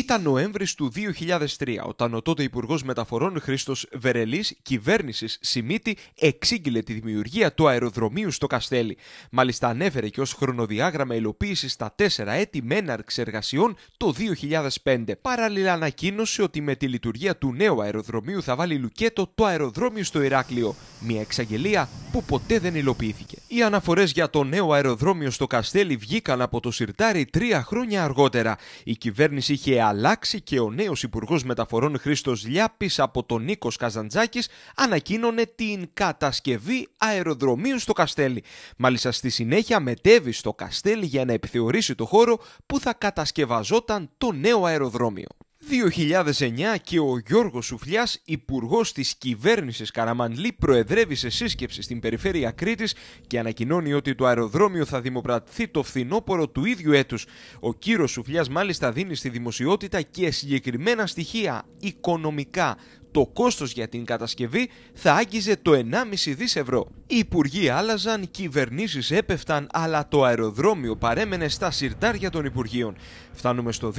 Ήταν Νοέμβρης του 2003, όταν ο τότε Υπουργός Μεταφορών Χρήστος Βερελής κυβέρνησης Σιμίτη εξήγηλε τη δημιουργία του αεροδρομίου στο Καστέλι. Μάλιστα, ανέφερε και ως χρονοδιάγραμμα υλοποίηση τα τέσσερα έτη με έναρξη εργασιών το 2005. Παράλληλα, ανακοίνωσε ότι με τη λειτουργία του νέου αεροδρομίου θα βάλει λουκέτο το αεροδρόμιο στο Ηράκλειο. Μια εξαγγελία που ποτέ δεν υλοποιήθηκε. Οι αναφορές για το νέο αεροδρόμιο στο Καστέλι βγήκαν από το σιρτάρι τρία χρόνια αργότερα. Η κυβέρνηση είχε αλλάξει και ο νέος Υπουργός Μεταφορών Χρήστος Λιάπης από τον Νίκος Καζαντζάκης ανακοίνωνε την κατασκευή αεροδρομίου στο Καστέλι. Μάλιστα στη συνέχεια μετέβη στο Καστέλι για να επιθεωρήσει το χώρο που θα κατασκευαζόταν το νέο αεροδρόμιο. 2009 και ο Γιώργος Σουφλιάς, υπουργός της κυβέρνησης Καραμανλή, προεδρεύει σε σύσκεψη στην περιφέρεια Κρήτης και ανακοινώνει ότι το αεροδρόμιο θα δημοπρατηθεί το φθινόπωρο του ίδιου έτους. Ο κύριος Σουφλιάς μάλιστα δίνει στη δημοσιότητα και συγκεκριμένα στοιχεία οικονομικά το κόστος για την κατασκευή θα άγγιζε το 1,5 δις ευρώ. Οι υπουργοί άλλαζαν, κυβερνήσεις έπεφταν, αλλά το αεροδρόμιο παρέμενε στα συρτάρια των Υπουργείων. Φτάνουμε στο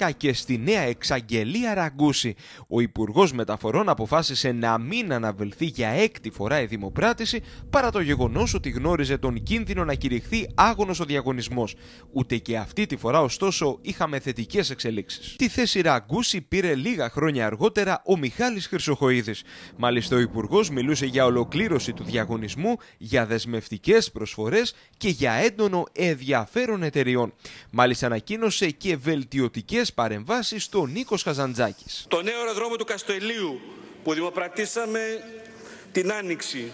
2011 και στη νέα εξαγγελία Ραγκούση. Ο Υπουργός Μεταφορών αποφάσισε να μην αναβελθεί για έκτη φορά η δημοπράτηση παρά το γεγονός ότι γνώριζε τον κίνδυνο να κηρυχθεί άγονο ο διαγωνισμός. Ούτε και αυτή τη φορά, ωστόσο, είχαμε θετικές εξελίξεις. Τη θέση Ραγκούση πήρε λίγα χρόνια αργότερα ο Μιχάλης Χρυσοχοίδης. Μάλιστα ο Υπουργός μιλούσε για ολοκλήρωση του διαγωνισμού, για δεσμευτικές προσφορές και για έντονο ενδιαφέρον εταιριών. Μάλιστα ανακοίνωσε και βελτιωτικές παρεμβάσεις στον Νίκο Χαζαντζάκης. Το νέο αεροδρόμιο του Καστοελίου που δημοπρατήσαμε την Άνοιξη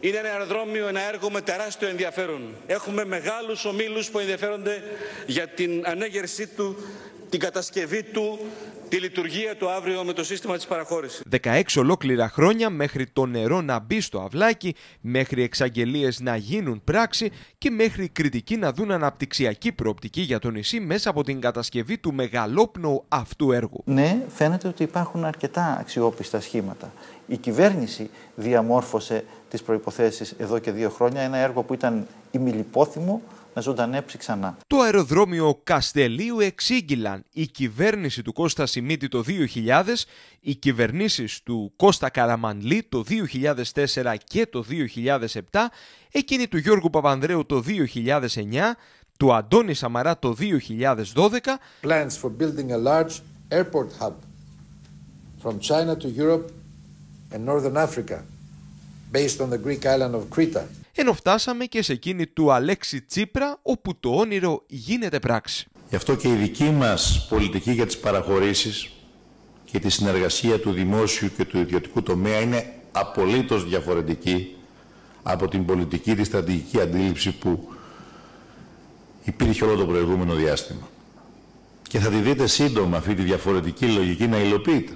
είναι ένα αεροδρόμιο, ένα έργο με τεράστιο ενδιαφέρον. Έχουμε μεγάλους ομίλους που ενδιαφέρονται για την ανέγερσή του, την κατασκευή του, τη λειτουργία του αύριο με το σύστημα της παραχώρησης. 16 ολόκληρα χρόνια μέχρι το νερό να μπει στο αυλάκι, μέχρι εξαγγελίες να γίνουν πράξη και μέχρι κριτική κριτικοί να δουν αναπτυξιακή προοπτική για το νησί μέσα από την κατασκευή του μεγαλόπνοου αυτού έργου. Ναι, φαίνεται ότι υπάρχουν αρκετά αξιόπιστα σχήματα. Η κυβέρνηση διαμόρφωσε τις προϋποθέσεις εδώ και δύο χρόνια, ένα έργο που ήταν ημιλιπόθυμο, το αεροδρόμιο Καστελίου εξήγηλαν η κυβέρνηση του Κώστα Σιμίτη το 2000, οι κυβερνήσεις του Κώστα Καραμανλή το 2004 και το 2007, εκείνη του Γιώργου Παπανδρέου το 2009, του Αντώνη Σαμαρά το 2012. Plans for building a large airport hub from China to Europe and Northern Africa based on the Greek island of Crete ενώ φτάσαμε και σε εκείνη του Αλέξη Τσίπρα, όπου το όνειρο γίνεται πράξη. Γι' αυτό και η δική μας πολιτική για τις παραχωρήσεις και τη συνεργασία του δημόσιου και του ιδιωτικού τομέα είναι απολύτως διαφορετική από την πολιτική, τη στρατηγική αντίληψη που υπήρχε όλο το προηγούμενο διάστημα. Και θα τη δείτε σύντομα αυτή τη διαφορετική λογική να υλοποιείται.